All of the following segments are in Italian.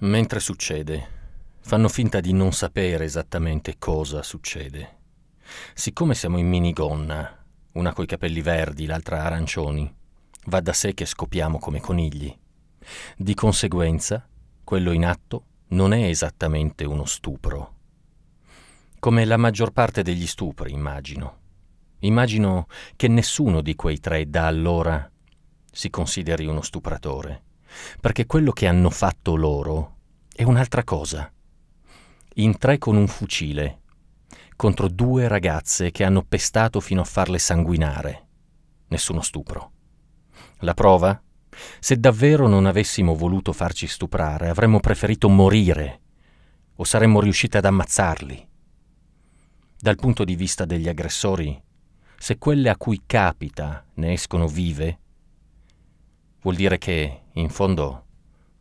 Mentre succede, fanno finta di non sapere esattamente cosa succede. Siccome siamo in minigonna, una coi capelli verdi, l'altra arancioni, va da sé che scopiamo come conigli. Di conseguenza, quello in atto non è esattamente uno stupro. Come la maggior parte degli stupri, immagino. Immagino che nessuno di quei tre da allora si consideri uno stupratore perché quello che hanno fatto loro è un'altra cosa. In tre con un fucile, contro due ragazze che hanno pestato fino a farle sanguinare. Nessuno stupro. La prova? Se davvero non avessimo voluto farci stuprare, avremmo preferito morire o saremmo riusciti ad ammazzarli. Dal punto di vista degli aggressori, se quelle a cui capita ne escono vive, Vuol dire che, in fondo,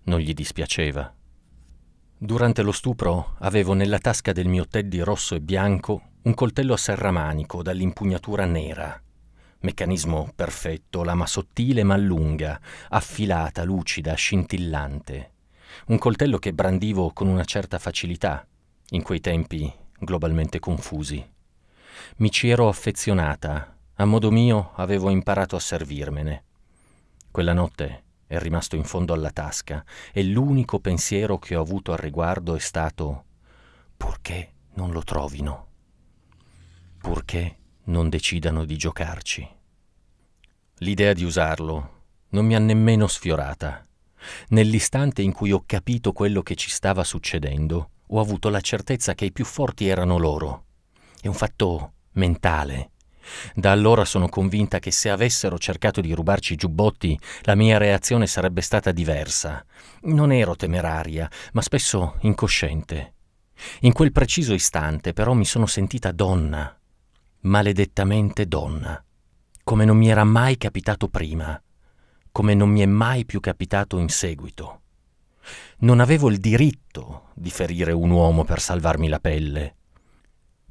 non gli dispiaceva. Durante lo stupro avevo nella tasca del mio teddy rosso e bianco un coltello a serramanico dall'impugnatura nera. Meccanismo perfetto, lama sottile ma lunga, affilata, lucida, scintillante. Un coltello che brandivo con una certa facilità, in quei tempi globalmente confusi. Mi ci ero affezionata, a modo mio avevo imparato a servirmene. Quella notte è rimasto in fondo alla tasca e l'unico pensiero che ho avuto al riguardo è stato purché non lo trovino, purché non decidano di giocarci. L'idea di usarlo non mi ha nemmeno sfiorata. Nell'istante in cui ho capito quello che ci stava succedendo, ho avuto la certezza che i più forti erano loro. È un fatto mentale, da allora sono convinta che se avessero cercato di rubarci i giubbotti, la mia reazione sarebbe stata diversa. Non ero temeraria, ma spesso incosciente. In quel preciso istante però mi sono sentita donna, maledettamente donna, come non mi era mai capitato prima, come non mi è mai più capitato in seguito. Non avevo il diritto di ferire un uomo per salvarmi la pelle.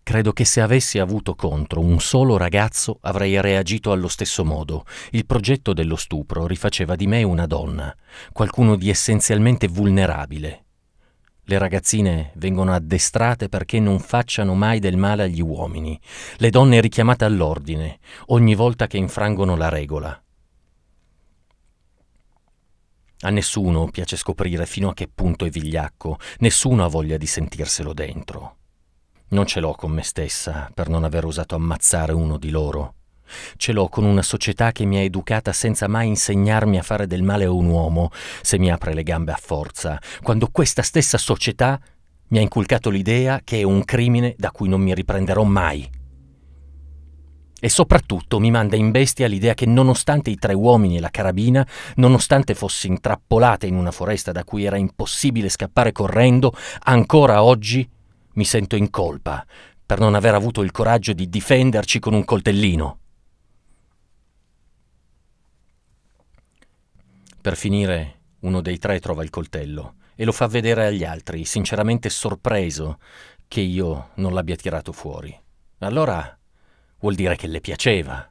Credo che se avessi avuto contro un solo ragazzo avrei reagito allo stesso modo. Il progetto dello stupro rifaceva di me una donna, qualcuno di essenzialmente vulnerabile. Le ragazzine vengono addestrate perché non facciano mai del male agli uomini, le donne richiamate all'ordine ogni volta che infrangono la regola. A nessuno piace scoprire fino a che punto è vigliacco, nessuno ha voglia di sentirselo dentro. Non ce l'ho con me stessa per non aver osato ammazzare uno di loro. Ce l'ho con una società che mi ha educata senza mai insegnarmi a fare del male a un uomo se mi apre le gambe a forza, quando questa stessa società mi ha inculcato l'idea che è un crimine da cui non mi riprenderò mai. E soprattutto mi manda in bestia l'idea che nonostante i tre uomini e la carabina, nonostante fossi intrappolata in una foresta da cui era impossibile scappare correndo, ancora oggi mi sento in colpa per non aver avuto il coraggio di difenderci con un coltellino. Per finire, uno dei tre trova il coltello e lo fa vedere agli altri, sinceramente sorpreso che io non l'abbia tirato fuori. Allora vuol dire che le piaceva.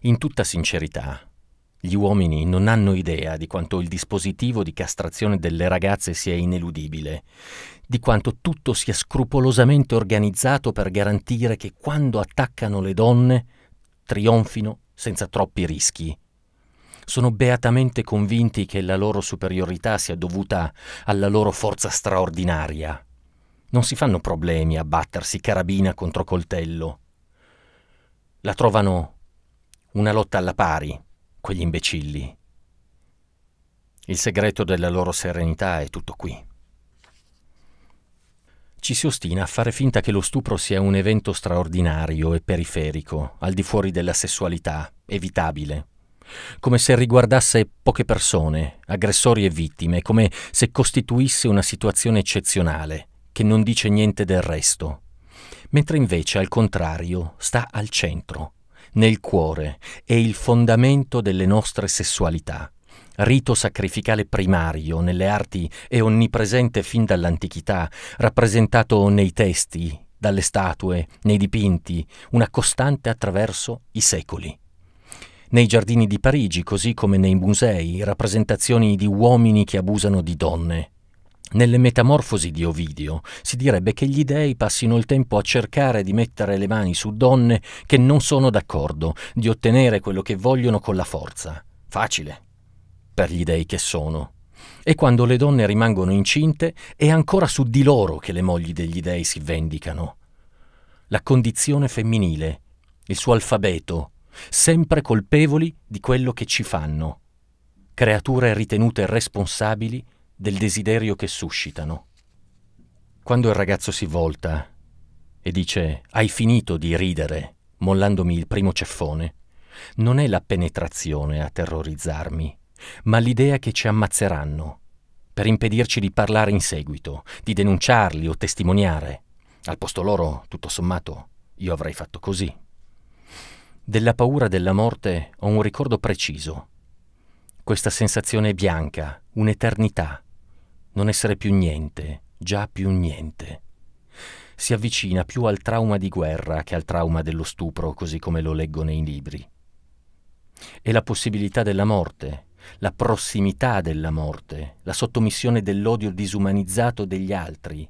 In tutta sincerità, gli uomini non hanno idea di quanto il dispositivo di castrazione delle ragazze sia ineludibile, di quanto tutto sia scrupolosamente organizzato per garantire che quando attaccano le donne trionfino senza troppi rischi. Sono beatamente convinti che la loro superiorità sia dovuta alla loro forza straordinaria. Non si fanno problemi a battersi carabina contro coltello. La trovano una lotta alla pari, quegli imbecilli. Il segreto della loro serenità è tutto qui. Ci si ostina a fare finta che lo stupro sia un evento straordinario e periferico, al di fuori della sessualità, evitabile, come se riguardasse poche persone, aggressori e vittime, come se costituisse una situazione eccezionale, che non dice niente del resto, mentre invece al contrario sta al centro, nel cuore è il fondamento delle nostre sessualità, rito sacrificale primario nelle arti e onnipresente fin dall'antichità, rappresentato nei testi, dalle statue, nei dipinti, una costante attraverso i secoli. Nei giardini di Parigi, così come nei musei, rappresentazioni di uomini che abusano di donne, nelle Metamorfosi di Ovidio si direbbe che gli dei passino il tempo a cercare di mettere le mani su donne che non sono d'accordo, di ottenere quello che vogliono con la forza. Facile. Per gli dei che sono. E quando le donne rimangono incinte, è ancora su di loro che le mogli degli dei si vendicano. La condizione femminile, il suo alfabeto, sempre colpevoli di quello che ci fanno. Creature ritenute responsabili del desiderio che suscitano. Quando il ragazzo si volta e dice Hai finito di ridere, mollandomi il primo ceffone, non è la penetrazione a terrorizzarmi, ma l'idea che ci ammazzeranno, per impedirci di parlare in seguito, di denunciarli o testimoniare. Al posto loro, tutto sommato, io avrei fatto così. Della paura della morte ho un ricordo preciso. Questa sensazione bianca, un'eternità, non essere più niente, già più niente. Si avvicina più al trauma di guerra che al trauma dello stupro, così come lo leggo nei libri. E la possibilità della morte, la prossimità della morte, la sottomissione dell'odio disumanizzato degli altri,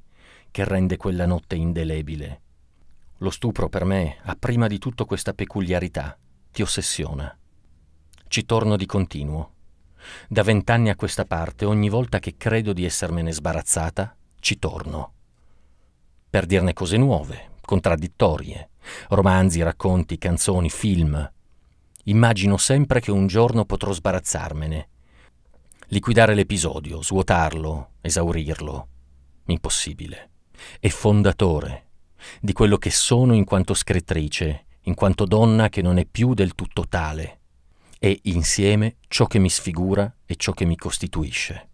che rende quella notte indelebile. Lo stupro per me ha prima di tutto questa peculiarità, ti ossessiona. Ci torno di continuo. Da vent'anni a questa parte, ogni volta che credo di essermene sbarazzata, ci torno. Per dirne cose nuove, contraddittorie, romanzi, racconti, canzoni, film. Immagino sempre che un giorno potrò sbarazzarmene. Liquidare l'episodio, svuotarlo, esaurirlo. Impossibile. È fondatore di quello che sono in quanto scrittrice, in quanto donna che non è più del tutto tale e insieme ciò che mi sfigura e ciò che mi costituisce.